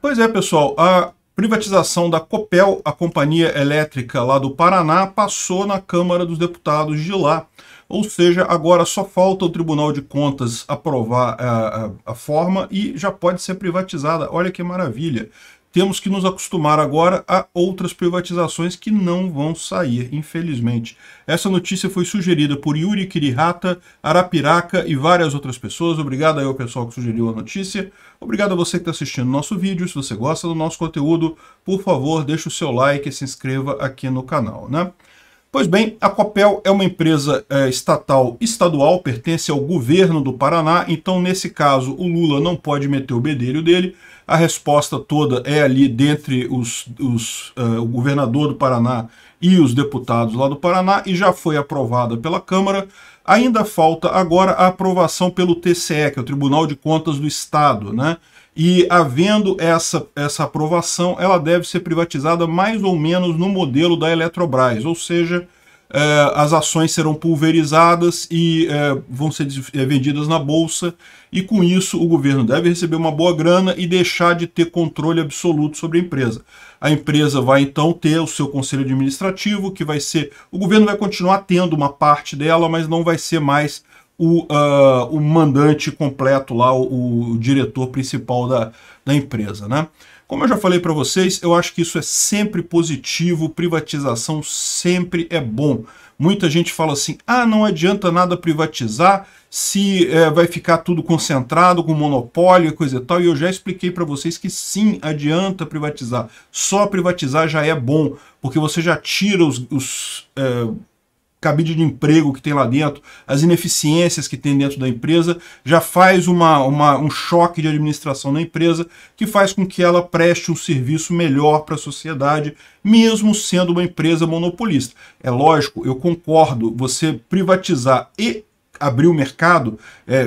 Pois é, pessoal, a privatização da Copel, a companhia elétrica lá do Paraná, passou na Câmara dos Deputados de lá. Ou seja, agora só falta o Tribunal de Contas aprovar a, eh, a, a forma e já pode ser privatizada. Olha que maravilha temos que nos acostumar agora a outras privatizações que não vão sair, infelizmente. Essa notícia foi sugerida por Yuri Kirihata, Arapiraca e várias outras pessoas. Obrigado aí ao pessoal que sugeriu a notícia. Obrigado a você que está assistindo nosso vídeo. Se você gosta do nosso conteúdo, por favor, deixe o seu like e se inscreva aqui no canal, né? Pois bem, a Copel é uma empresa é, estatal estadual, pertence ao governo do Paraná, então nesse caso o Lula não pode meter o bedelho dele. A resposta toda é ali dentre os, os uh, o governador do Paraná e os deputados lá do Paraná e já foi aprovada pela Câmara. Ainda falta agora a aprovação pelo TCE, que é o Tribunal de Contas do Estado, né? E havendo essa, essa aprovação, ela deve ser privatizada mais ou menos no modelo da Eletrobras, ou seja, é, as ações serão pulverizadas e é, vão ser é, vendidas na bolsa, e com isso o governo deve receber uma boa grana e deixar de ter controle absoluto sobre a empresa. A empresa vai então ter o seu conselho administrativo, que vai ser. O governo vai continuar tendo uma parte dela, mas não vai ser mais o, uh, o mandante completo lá, o, o diretor principal da, da empresa, né? Como eu já falei para vocês, eu acho que isso é sempre positivo, privatização sempre é bom. Muita gente fala assim, ah, não adianta nada privatizar se é, vai ficar tudo concentrado com monopólio e coisa e tal, e eu já expliquei para vocês que sim, adianta privatizar. Só privatizar já é bom, porque você já tira os, os é, cabide de emprego que tem lá dentro, as ineficiências que tem dentro da empresa, já faz uma, uma, um choque de administração na empresa que faz com que ela preste um serviço melhor para a sociedade, mesmo sendo uma empresa monopolista. É lógico, eu concordo, você privatizar e abrir o mercado, é, é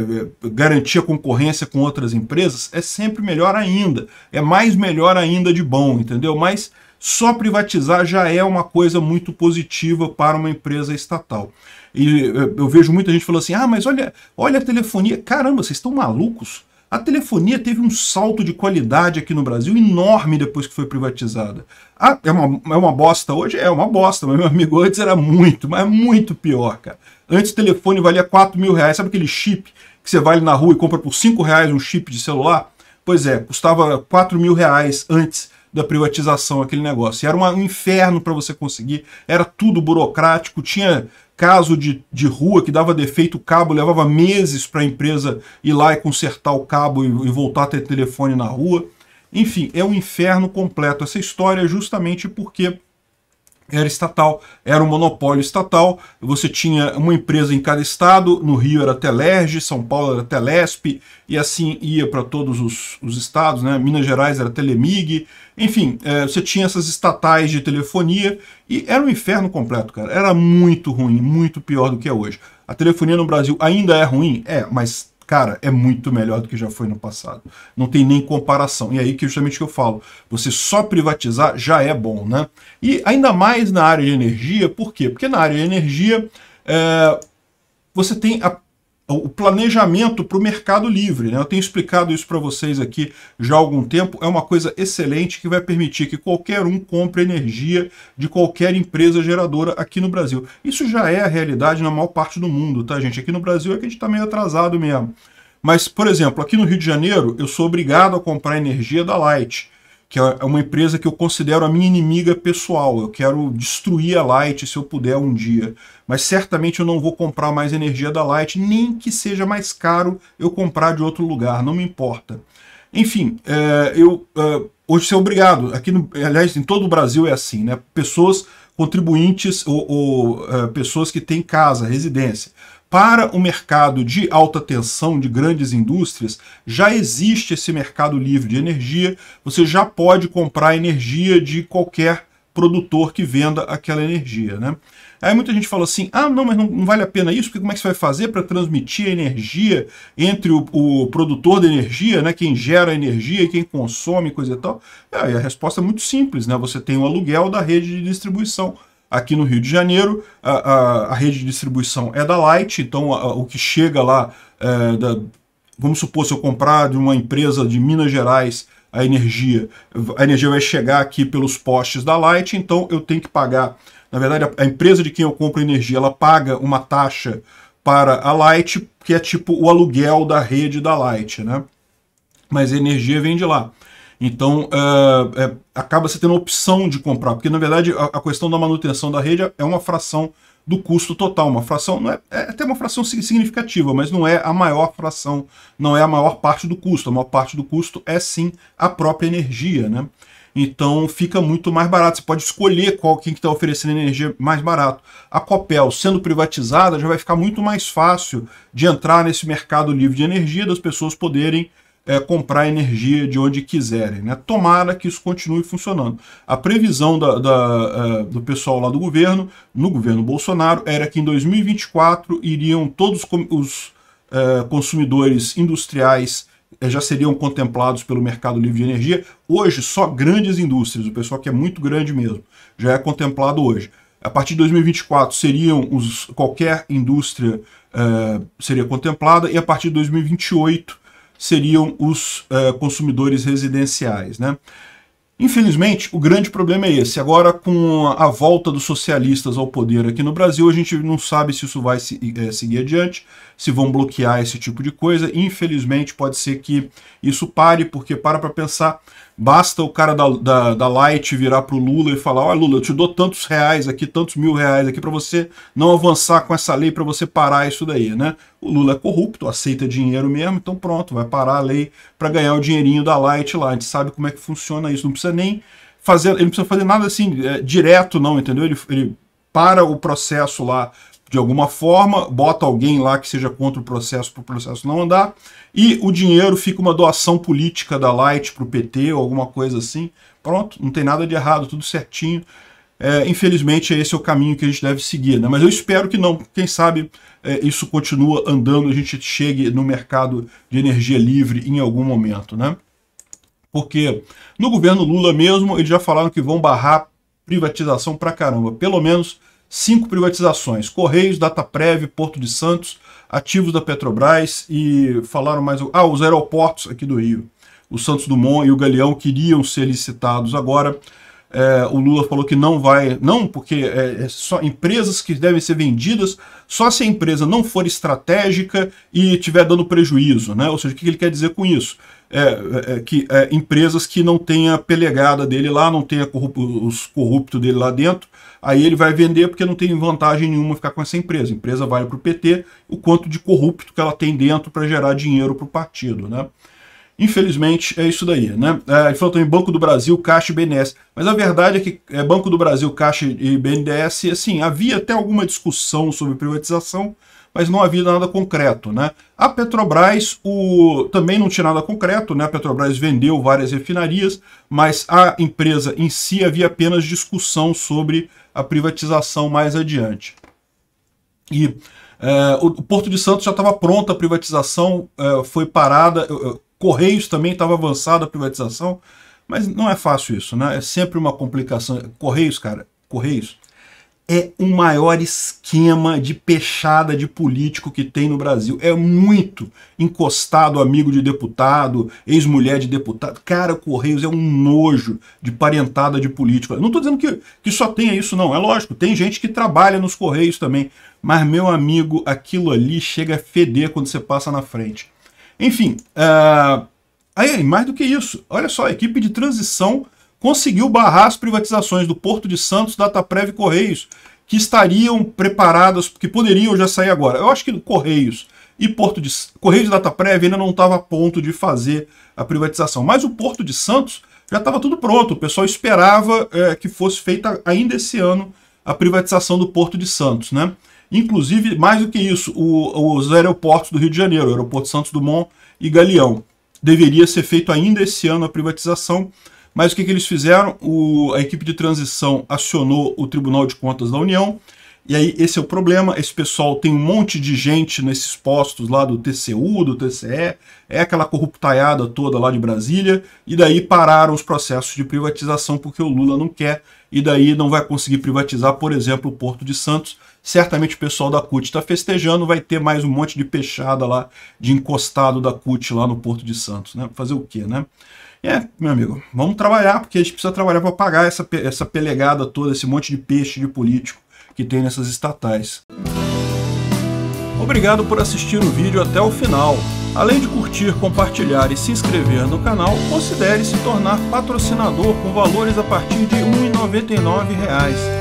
garantir a concorrência com outras empresas, é sempre melhor ainda, é mais melhor ainda de bom, entendeu? Mas só privatizar já é uma coisa muito positiva para uma empresa estatal. E eh, eu vejo muita gente falando assim: ah, mas olha, olha a telefonia. Caramba, vocês estão malucos? A telefonia teve um salto de qualidade aqui no Brasil enorme depois que foi privatizada. Ah, é uma, é uma bosta hoje? É uma bosta, mas meu amigo, antes era muito, mas muito pior, cara. Antes o telefone valia 4 mil reais, sabe aquele chip que você vai na rua e compra por 5 reais um chip de celular? Pois é, custava 4 mil reais antes da privatização aquele negócio. Era um inferno para você conseguir, era tudo burocrático, tinha caso de, de rua que dava defeito o cabo, levava meses para a empresa ir lá e consertar o cabo e, e voltar a ter telefone na rua. Enfim, é um inferno completo. Essa história é justamente porque era estatal, era um monopólio estatal. Você tinha uma empresa em cada estado, no Rio era Telerge, São Paulo era Telesp, e assim ia para todos os, os, estados, né? Minas Gerais era Telemig, enfim, é, você tinha essas estatais de telefonia e era um inferno completo, cara. Era muito ruim, muito pior do que é hoje. A telefonia no Brasil ainda é ruim? É, mas cara, é muito melhor do que já foi no passado. Não tem nem comparação. E é aí que justamente que eu falo, você só privatizar já é bom, né? E ainda mais na área de energia, por quê? Porque na área de energia é, você tem a o planejamento para o mercado livre. Né? Eu tenho explicado isso para vocês aqui já há algum tempo. É uma coisa excelente que vai permitir que qualquer um compre energia de qualquer empresa geradora aqui no Brasil. Isso já é a realidade na maior parte do mundo, tá, gente? Aqui no Brasil é que a gente está meio atrasado mesmo. Mas, por exemplo, aqui no Rio de Janeiro, eu sou obrigado a comprar energia da Light que é, é uma empresa que eu considero a minha inimiga pessoal. Eu quero destruir a Light se eu puder um dia. Mas certamente eu não vou comprar mais energia da Light, nem que seja mais caro eu comprar de outro lugar, não me importa. Enfim, é, eu é, hoje ser é obrigado. Aqui, no, aliás, em todo o Brasil é assim, né? Pessoas contribuintes ou, ou é, pessoas que têm casa, residência para o mercado de alta tensão de grandes indústrias, já existe esse mercado livre de energia, você já pode comprar energia de qualquer produtor que venda aquela energia. Né? Aí muita gente fala assim, ah, não, mas não, não vale a pena isso, porque como é que você vai fazer para transmitir a energia entre o, o, produtor de energia, né, quem gera a energia e quem consome, coisa e tal? É, e a resposta é muito simples, né? você tem o aluguel da rede de distribuição aqui no Rio de Janeiro. A, a, a rede de distribuição é da Light, então a, o que chega lá, é, da, vamos supor, se eu comprar de uma empresa de Minas Gerais a energia, a energia vai chegar aqui pelos postes da Light, então eu tenho que pagar. Na verdade, a empresa de quem eu compro energia, ela paga uma taxa para a Light, que é tipo o aluguel da rede da Light, né? Mas a energia vem de lá. Então, é, é, acaba se tendo a opção de comprar, porque na verdade a, a, questão da manutenção da rede é uma fração do custo total, uma fração, não é, é até uma fração significativa, mas não é a maior fração, não é a maior parte do custo, a maior parte do custo é sim a própria energia, né? Então fica muito mais barato. Você pode escolher qual quem está oferecendo energia mais barato. A Copel, sendo privatizada, já vai ficar muito mais fácil de entrar nesse mercado livre de energia, das pessoas poderem é, comprar energia de onde quiserem. Né? Tomara que isso continue funcionando. A previsão da, da, é, do pessoal lá do governo, no governo Bolsonaro, era que em 2024 iriam todos os é, consumidores industriais é, já seriam contemplados pelo mercado livre de energia. Hoje, só grandes indústrias, o pessoal que é muito grande mesmo, já é contemplado hoje. A partir de 2024 seriam os qualquer indústria uh, seria contemplada e a partir de 2028 seriam os uh, consumidores residenciais. Né? Infelizmente, o grande problema é esse. Agora, com a volta dos socialistas ao poder aqui no Brasil, a gente não sabe se isso vai se, é, seguir adiante, se vão bloquear esse tipo de coisa. Infelizmente, pode ser que isso pare, porque para para pensar, Basta o cara da, da, da Light virar pro Lula e falar: Olha, Lula, eu te dou tantos reais aqui, tantos mil reais aqui para você não avançar com essa lei, para você parar isso daí, né? O Lula é corrupto, aceita dinheiro mesmo, então pronto, vai parar a lei para ganhar o dinheirinho da Light lá. A gente sabe como é que funciona isso, não precisa nem fazer, ele não precisa fazer nada assim é, direto, não, entendeu? Ele, ele para o processo lá de alguma forma, bota alguém lá que seja contra o processo para o processo não andar, e o dinheiro fica uma doação política da Light para o PT ou alguma coisa assim. Pronto, não tem nada de errado, tudo certinho. É, infelizmente, é esse é o caminho que a gente deve seguir, né? mas eu espero que não. Quem sabe é, isso continua andando, a gente chegue no mercado de energia livre em algum momento. Né? Porque no governo Lula mesmo, eles já falaram que vão barrar privatização para caramba. Pelo menos cinco privatizações: Correios, Dataprev, Porto de Santos, ativos da Petrobras e falaram mais. Ah, os aeroportos aqui do Rio. O Santos Dumont e o Galeão queriam ser licitados agora. É, o Lula falou que não vai, não, porque é, é, só empresas que devem ser vendidas só se a empresa não for estratégica e estiver dando prejuízo, né? Ou seja, o que ele quer dizer com isso? É, é, é que é, empresas que não tenha pelegada dele lá, não tenha os corruptos dele lá dentro, Aí ele vai vender porque não tem vantagem nenhuma ficar com essa empresa. A empresa vale para o PT, o quanto de corrupto que ela tem dentro para gerar dinheiro para o partido. Né? Infelizmente, é isso daí. Né? É, ele falou também Banco do Brasil, Caixa e BNDES. Mas a verdade é que é, Banco do Brasil, Caixa e BNDES, assim, havia até alguma discussão sobre privatização, mas não havia nada concreto. Né? A Petrobras o, também não tinha nada concreto, né? a Petrobras vendeu várias refinarias, mas a empresa em si havia apenas discussão sobre a privatização mais adiante. E é, o Porto de Santos já estava pronto, a privatização, é, foi parada, é, Correios também estava avançada a privatização, mas não é fácil isso, né? É sempre uma complicação. Correios, cara, Correios é o maior esquema de peixada de político que tem no Brasil. É muito encostado, amigo de deputado, ex-mulher de deputado. Cara, Correios é um nojo de parentada de político. não estou dizendo que, que só tenha isso, não. É lógico, tem gente que trabalha nos Correios também. Mas, meu amigo, aquilo ali chega a feder quando você passa na frente. Enfim, uh... aí, mais do que isso, olha só, a equipe de transição conseguiu barrar as privatizações do Porto de Santos, Dataprev e Correios, que estariam preparadas, que poderiam já sair agora. Eu acho que Correios e Porto de Correios e Dataprev ainda não estava a ponto de fazer a privatização, mas o Porto de Santos já estava tudo pronto. O pessoal esperava é, que fosse feita ainda esse ano a privatização do Porto de Santos, né? Inclusive, mais do que isso, o, os aeroportos do Rio de Janeiro, o aeroporto Santos Dumont e Galeão. Deveria ser feito ainda esse ano a privatização, mas o que, que eles fizeram? O, a equipe de transição acionou o Tribunal de Contas da União, e aí esse é o problema, esse pessoal tem um monte de gente nesses postos lá do TCU, do TCE, é aquela corruptaiada toda lá de Brasília, e daí pararam os processos de privatização porque o Lula não quer, e daí não vai conseguir privatizar, por exemplo, o Porto de Santos. Certamente o pessoal da CUT está festejando, vai ter mais um monte de peixada lá, de encostado da CUT lá no Porto de Santos, né? Fazer o quê, né? É, meu amigo, vamos trabalhar, porque a gente precisa trabalhar para pagar essa, essa pelegada toda, esse monte de peixe de político que tem nessas estatais. Obrigado por assistir o vídeo até o final. Além de curtir, compartilhar e se inscrever no canal, considere se tornar patrocinador com valores a partir de R$ 1,99